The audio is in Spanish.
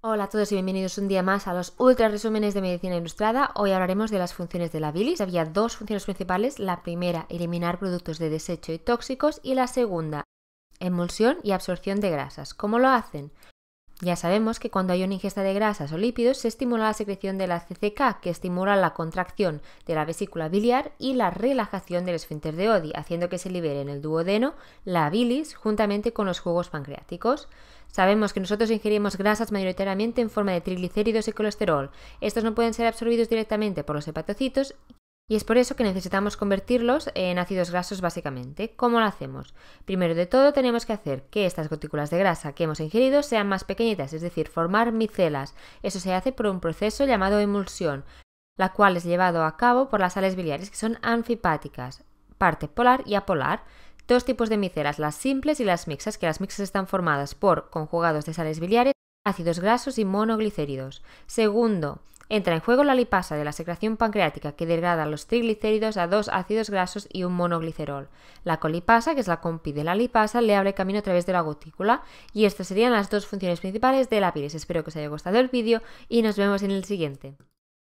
Hola a todos y bienvenidos un día más a los ultra resúmenes de medicina ilustrada. Hoy hablaremos de las funciones de la bilis. Había dos funciones principales. La primera, eliminar productos de desecho y tóxicos y la segunda, emulsión y absorción de grasas. ¿Cómo lo hacen? Ya sabemos que cuando hay una ingesta de grasas o lípidos se estimula la secreción de la CCK, que estimula la contracción de la vesícula biliar y la relajación del esfínter de Odi, haciendo que se libere en el duodeno la bilis juntamente con los jugos pancreáticos. Sabemos que nosotros ingerimos grasas mayoritariamente en forma de triglicéridos y colesterol. Estos no pueden ser absorbidos directamente por los hepatocitos y es por eso que necesitamos convertirlos en ácidos grasos básicamente. ¿Cómo lo hacemos? Primero de todo tenemos que hacer que estas gotículas de grasa que hemos ingerido sean más pequeñitas, es decir, formar micelas. Eso se hace por un proceso llamado emulsión, la cual es llevado a cabo por las sales biliares que son anfipáticas, parte polar y apolar. Dos tipos de micelas, las simples y las mixas, que las mixas están formadas por conjugados de sales biliares, ácidos grasos y monoglicéridos. Segundo, Entra en juego la lipasa de la secreción pancreática que degrada los triglicéridos a dos ácidos grasos y un monoglicerol. La colipasa, que es la compi de la lipasa, le abre camino a través de la gotícula. Y estas serían las dos funciones principales de la Espero que os haya gustado el vídeo y nos vemos en el siguiente.